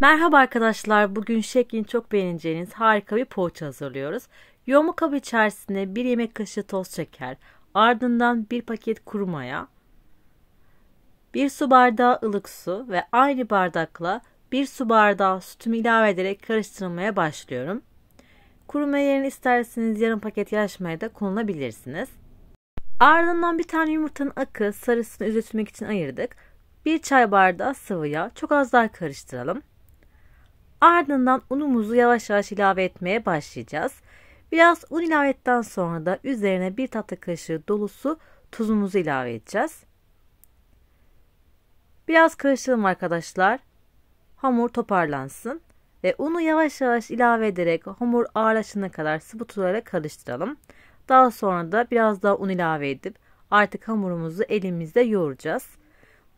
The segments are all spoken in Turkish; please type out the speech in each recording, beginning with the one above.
Merhaba arkadaşlar. Bugün şeklin çok beğeneceğiniz harika bir poğaça hazırlıyoruz. Yoğurma kabı içerisine 1 yemek kaşığı toz şeker, ardından 1 paket kuru maya, 1 su bardağı ılık su ve aynı bardakla 1 su bardağı sütümü ilave ederek karıştırılmaya başlıyorum. Kuru maya yerine isterseniz yarım paket yaş maya da kullanabilirsiniz. Ardından bir tane yumurtanın akı sarısını üzütmek için ayırdık. 1 çay bardağı sıvı yağ çok az daha karıştıralım. Ardından unumuzu yavaş yavaş ilave etmeye başlayacağız. Biraz un ilave ettikten sonra da üzerine bir tatlı kaşığı dolusu tuzumuzu ilave edeceğiz. Biraz karıştıralım arkadaşlar. Hamur toparlansın ve unu yavaş yavaş ilave ederek hamur ağırlaşana kadar sıvı tuzlara karıştıralım. Daha sonra da biraz daha un ilave edip artık hamurumuzu elimizde yoğuracağız.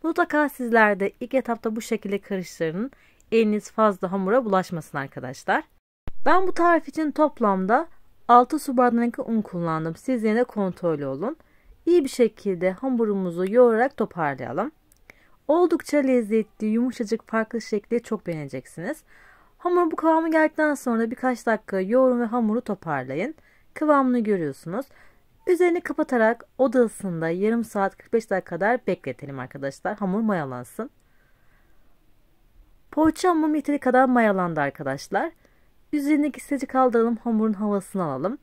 Mutlaka sizler de ilk etapta bu şekilde karıştırın eliniz fazla hamura bulaşmasın arkadaşlar. Ben bu tarif için toplamda 6 su bardağı un kullandım. Siz yine de kontrollü olun. İyi bir şekilde hamurumuzu yoğurarak toparlayalım. Oldukça lezzetli, yumuşacık, farklı şekli çok beğeneceksiniz. Hamur bu kıvamı geldikten sonra birkaç dakika yoğurun ve hamuru toparlayın. Kıvamını görüyorsunuz. Üzerini kapatarak oda ısında yarım saat 45 dakika kadar bekletelim arkadaşlar. Hamur mayalansın. Poğaça hamuru yeteri kadar mayalandı arkadaşlar. Üzerindeki seci kaldıralım hamurun havasını alalım.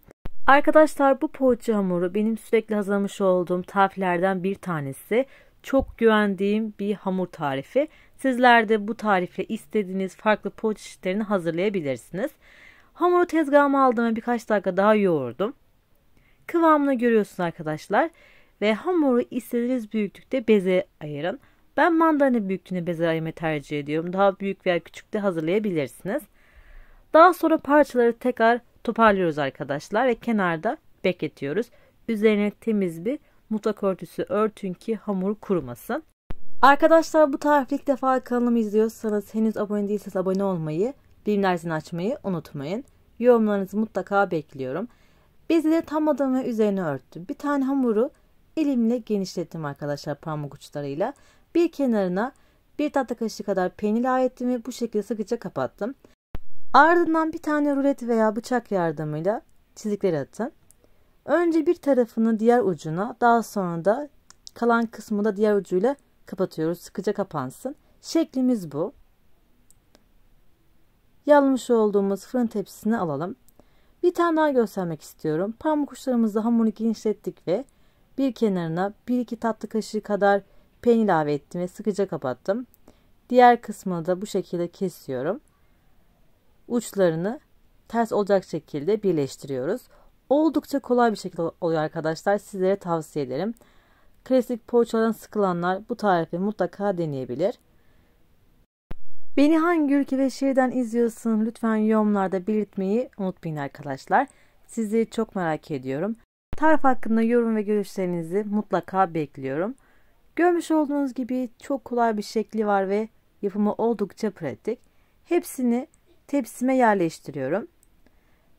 Arkadaşlar bu poğaça hamuru benim sürekli hazırlamış olduğum tariflerden bir tanesi. Çok güvendiğim bir hamur tarifi. Sizler de bu tarifle istediğiniz farklı poğaça çeşitlerini hazırlayabilirsiniz. Hamuru tezgahıma aldım ve birkaç dakika daha yoğurdum. Kıvamını görüyorsunuz arkadaşlar. Ve hamuru istediğiniz büyüklükte beze ayırın. Ben mandalina büyüklüğünü beze ayımı tercih ediyorum. Daha büyük veya küçük de hazırlayabilirsiniz. Daha sonra parçaları tekrar toparlıyoruz arkadaşlar ve kenarda bekletiyoruz. Üzerine temiz bir mutlak örtüsü örtün ki hamur kurumasın. Arkadaşlar bu tarif ilk defa kanalımı izliyorsanız henüz abone değilseniz abone olmayı, bilimler açmayı unutmayın. Yorumlarınızı mutlaka bekliyorum. Bezle tam ve üzerine örttüm. Bir tane hamuru elimle genişlettim arkadaşlar parmak uçlarıyla bir kenarına bir tatlı kaşığı kadar peynir ilave ettim ve bu şekilde sıkıca kapattım. Ardından bir tane rulet veya bıçak yardımıyla çizikleri atın. Önce bir tarafını diğer ucuna daha sonra da kalan kısmı da diğer ucuyla kapatıyoruz. Sıkıca kapansın. Şeklimiz bu. Yalmış olduğumuz fırın tepsisini alalım. Bir tane daha göstermek istiyorum. Parmak uçlarımızla hamuru genişlettik ve bir kenarına 1-2 tatlı kaşığı kadar peynir ilave ettim ve sıkıca kapattım. Diğer kısmını da bu şekilde kesiyorum. Uçlarını ters olacak şekilde birleştiriyoruz. Oldukça kolay bir şekilde oluyor arkadaşlar. Sizlere tavsiye ederim. Klasik poğaçalardan sıkılanlar bu tarifi mutlaka deneyebilir. Beni hangi ülke ve şehirden izliyorsun lütfen yorumlarda belirtmeyi unutmayın arkadaşlar. Sizleri çok merak ediyorum. Tarif hakkında yorum ve görüşlerinizi mutlaka bekliyorum. Görmüş olduğunuz gibi çok kolay bir şekli var ve yapımı oldukça pratik. Hepsini tepsime yerleştiriyorum.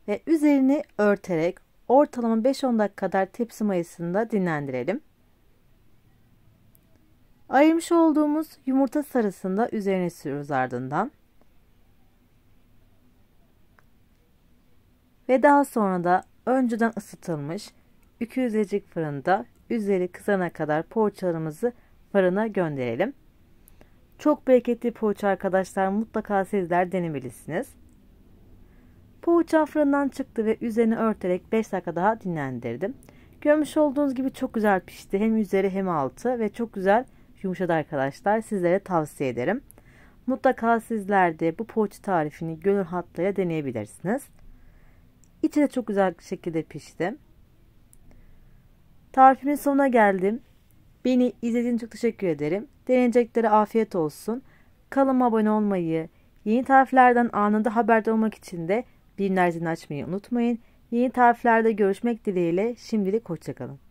Ve üzerini örterek ortalama 5-10 dakika kadar tepsi mayasında dinlendirelim. Ayırmış olduğumuz yumurta sarısını da üzerine sürüyoruz ardından. Ve daha sonra da önceden ısıtılmış 200 derecelik fırında üzeri kızana kadar poğaçalarımızı fırına gönderelim. Çok bereketli poğaça arkadaşlar mutlaka sizler denemelisiniz. Poğaça fırından çıktı ve üzerini örterek 5 dakika daha dinlendirdim. Görmüş olduğunuz gibi çok güzel pişti. Hem üzeri hem altı ve çok güzel yumuşadı arkadaşlar. Sizlere tavsiye ederim. Mutlaka sizler de bu poğaça tarifini gönül hatlıyla deneyebilirsiniz. İçi de çok güzel şekilde pişti. Tarifimin sonuna geldim. Beni izlediğiniz için çok teşekkür ederim. Deneyeceklere afiyet olsun. Kanalıma abone olmayı, yeni tariflerden anında haberdar olmak için de bildirim açmayı unutmayın. Yeni tariflerde görüşmek dileğiyle şimdilik hoşçakalın.